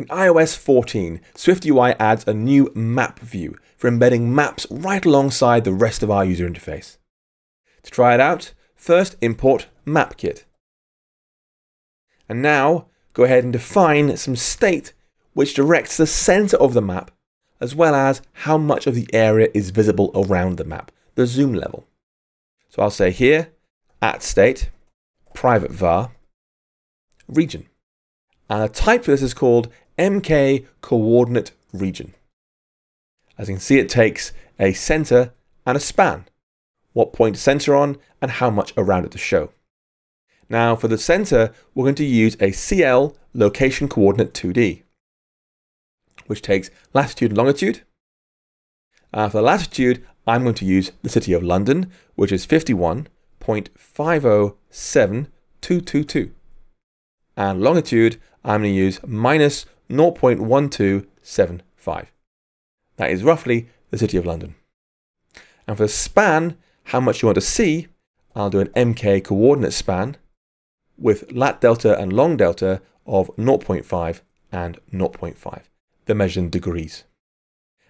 In iOS 14, SwiftUI adds a new map view for embedding maps right alongside the rest of our user interface. To try it out, first import MapKit. And now, go ahead and define some state which directs the center of the map, as well as how much of the area is visible around the map, the zoom level. So I'll say here, at state, private var, region. And the type for this is called MK coordinate region. As you can see, it takes a center and a span, what point to center on and how much around it to show. Now for the center, we're going to use a CL location coordinate 2D, which takes latitude and longitude. Uh, for the latitude, I'm going to use the city of London, which is 51.507222. And longitude, I'm going to use minus 0.1275. That is roughly the City of London. And for the span, how much you want to see, I'll do an MK coordinate span with lat delta and long delta of 0.5 and 0.5. the measured in degrees.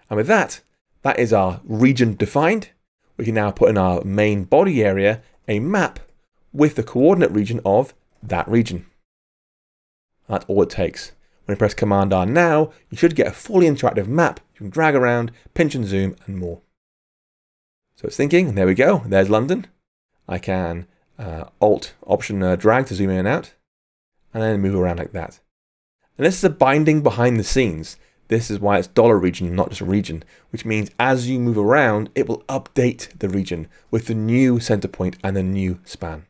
And with that, that is our region defined. We can now put in our main body area a map with the coordinate region of that region. That's all it takes. When you press Command R now, you should get a fully interactive map you can drag around, pinch and zoom, and more. So it's thinking, there we go, there's London. I can uh, Alt Option uh, drag to zoom in and out, and then move around like that. And this is a binding behind the scenes. This is why it's dollar region, not just region, which means as you move around, it will update the region with the new center point and the new span.